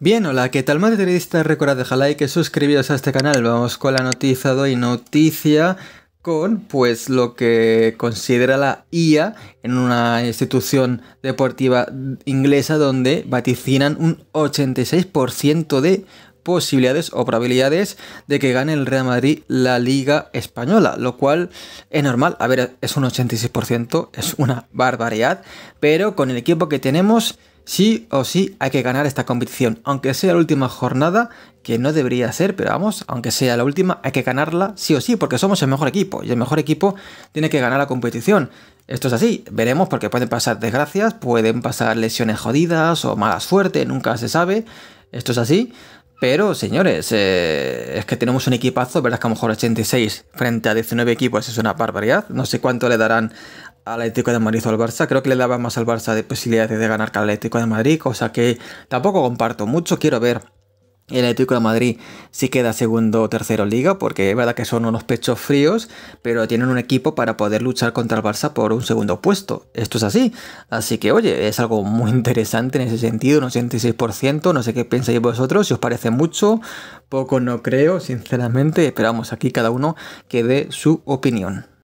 Bien, hola, ¿qué tal materialistas? Recordad dejar like y suscribiros a este canal. Vamos con la noticia de hoy, noticia con pues lo que considera la IA en una institución deportiva inglesa donde vaticinan un 86% de posibilidades o probabilidades de que gane el Real Madrid la Liga Española, lo cual es normal. A ver, es un 86%, es una barbaridad, pero con el equipo que tenemos Sí o sí hay que ganar esta competición, aunque sea la última jornada, que no debería ser, pero vamos, aunque sea la última, hay que ganarla sí o sí, porque somos el mejor equipo y el mejor equipo tiene que ganar la competición. Esto es así, veremos porque pueden pasar desgracias, pueden pasar lesiones jodidas o mala suerte, nunca se sabe, esto es así, pero, señores, eh, es que tenemos un equipazo, ¿verdad? Que a lo mejor 86 frente a 19 equipos es una barbaridad. No sé cuánto le darán Atlético de Madrid o al Barça. Creo que le daba más al Barça de posibilidades de ganar que al Atlético de Madrid, cosa que tampoco comparto mucho. Quiero ver el Atlético de Madrid si queda segundo o tercero liga, porque es verdad que son unos pechos fríos, pero tienen un equipo para poder luchar contra el Barça por un segundo puesto. Esto es así. Así que, oye, es algo muy interesante en ese sentido, un 86%. No sé qué pensáis vosotros, si os parece mucho, poco no creo, sinceramente. Esperamos aquí cada uno que dé su opinión.